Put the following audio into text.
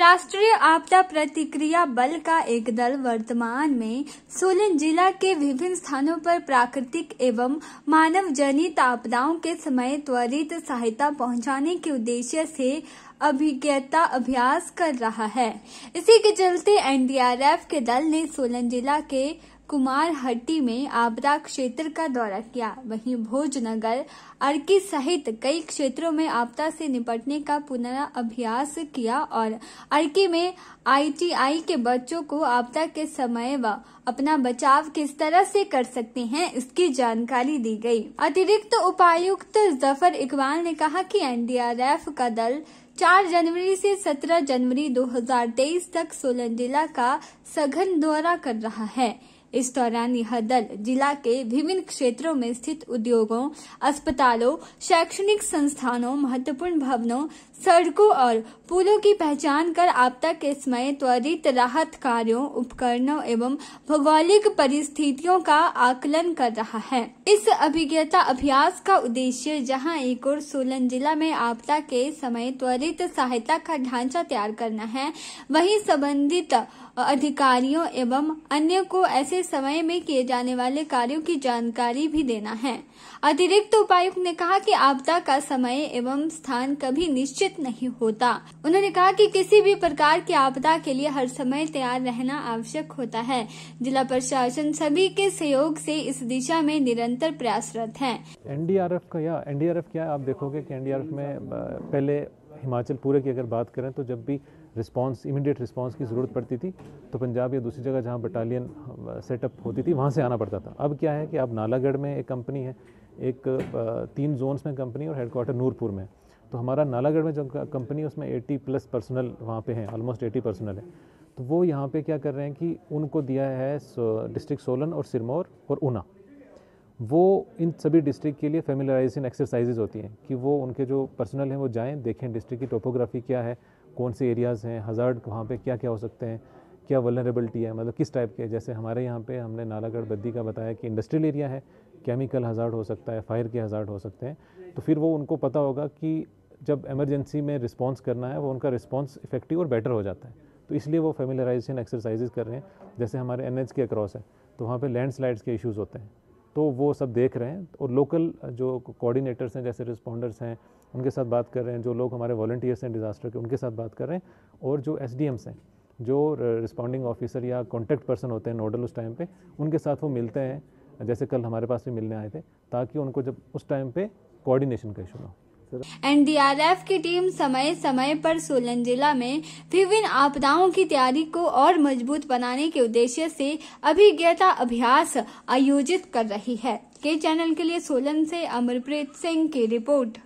राष्ट्रीय आपदा प्रतिक्रिया बल का एक दल वर्तमान में सोलन जिला के विभिन्न स्थानों पर प्राकृतिक एवं मानव जनित आपदाओं के समय त्वरित सहायता पहुंचाने के उद्देश्य से अभिज्ञता अभ्यास कर रहा है इसी के चलते एनडीआरएफ के दल ने सोलन जिला के हट्टी में आपदा क्षेत्र का दौरा किया वहीं भोजनगर अर्की सहित कई क्षेत्रों में आपदा से निपटने का पुनराभ्यास किया और अर्की में आईटीआई के बच्चों को आपदा के समय व अपना बचाव किस तरह से कर सकते हैं इसकी जानकारी दी गई अतिरिक्त उपायुक्त जफर इकबाल ने कहा कि एनडीआरएफ का दल 4 जनवरी से 17 जनवरी 2023 तक सोलन जिला का सघन दौरा कर रहा है इस दौरान यह दल जिला के विभिन्न क्षेत्रों में स्थित उद्योगों अस्पतालों शैक्षणिक संस्थानों महत्वपूर्ण भवनों सड़कों और पुलों की पहचान कर आपदा के समय त्वरित राहत कार्यों उपकरणों एवं भौगोलिक परिस्थितियों का आकलन कर रहा है इस अभिज्ञता अभ्यास का उद्देश्य जहां एक और सोलन जिला में आपदा के समय त्वरित सहायता का ढांचा तैयार करना है वहीं संबंधित अधिकारियों एवं अन्य को ऐसे समय में किए जाने वाले कार्यों की जानकारी भी देना है अतिरिक्त उपायुक्त ने कहा कि आपदा का समय एवं स्थान कभी निश्चित नहीं होता उन्होंने कहा कि किसी भी प्रकार की आपदा के लिए हर समय तैयार रहना आवश्यक होता है जिला प्रशासन सभी के सहयोग से इस दिशा में निरंतर प्रयासरत है एनडीआरएफ का या एनडीआरएफ क्या आप देखोगे आर एनडीआरएफ में पहले हिमाचल पूरे की अगर बात करें तो जब भी रिस्पांस इमीडिएट रिस्पांस की ज़रूरत हाँ पड़ती थी तो पंजाब या दूसरी जगह जहाँ बटालियन सेटअप होती थी वहाँ से आना पड़ता था अब क्या है कि अब नालागढ़ में एक कंपनी है एक तीन जोन्स में कंपनी और हेडकोार्टर नूरपुर में तो हमारा नालागढ़ में जो कंपनी है उसमें 80 प्लस पर्सनल वहाँ पे हैं ऑलमोस्ट 80 पर्सनल है तो वो यहाँ पे क्या कर रहे हैं कि उनको दिया है डिस्ट्रिक्ट सोलन और सिरमौर और ऊना वो इन सभी डिस्ट्रिक्ट के लिए फेमिलराइजेशन एक्सरसाइजेज होती हैं कि वो उनके जो पर्सनल हैं वो जाएँ देखें डिस्ट्रिक्ट की टोपोग्राफी क्या है कौन से एरियाज़ हैं हज़ार्ड वहाँ पे क्या क्या हो सकते हैं क्या वलनरेबिलिटी है मतलब किस टाइप के जैसे हमारे यहाँ पे हमने नालागढ़ बद्दी का बताया कि इंडस्ट्रियल एरिया है केमिकल हज़ार्ड हो सकता है फायर के हज़ार्ड हो सकते हैं तो फिर वो उनको पता होगा कि जब एमरजेंसी में रिस्पॉन्स करना है वो उनका रिस्पॉन्स इफेक्टिव और बेटर हो जाता है तो इसलिए वो फेमिलराइजेशन एक्सरसाइजेज कर रहे हैं जैसे हमारे एन के अक्रॉस है तो वहाँ पर लैंड के इशूज़ होते हैं तो वो सब देख रहे हैं और लोकल जो कोऑर्डिनेटर्स हैं जैसे रिस्पॉन्डर्स हैं उनके साथ बात कर रहे हैं जो लोग हमारे वॉल्टियर्स हैं डिज़ास्टर के उनके साथ बात कर रहे हैं और जो एस हैं जो रिस्पॉन्डिंग ऑफिसर या कॉन्टैक्ट पर्सन होते हैं नोडल उस टाइम पे उनके साथ वो मिलते हैं जैसे कल हमारे पास भी मिलने आए थे ताकि उनको जब उस टाइम पे कोऑर्डिनेशन का इशू ना हो एनडीआरएफ की टीम समय समय पर सोलन जिला में विभिन्न आपदाओं की तैयारी को और मजबूत बनाने के उद्देश्य से अभिज्ञता अभ्यास आयोजित कर रही है के चैनल के लिए सोलन से अमरप्रीत सिंह की रिपोर्ट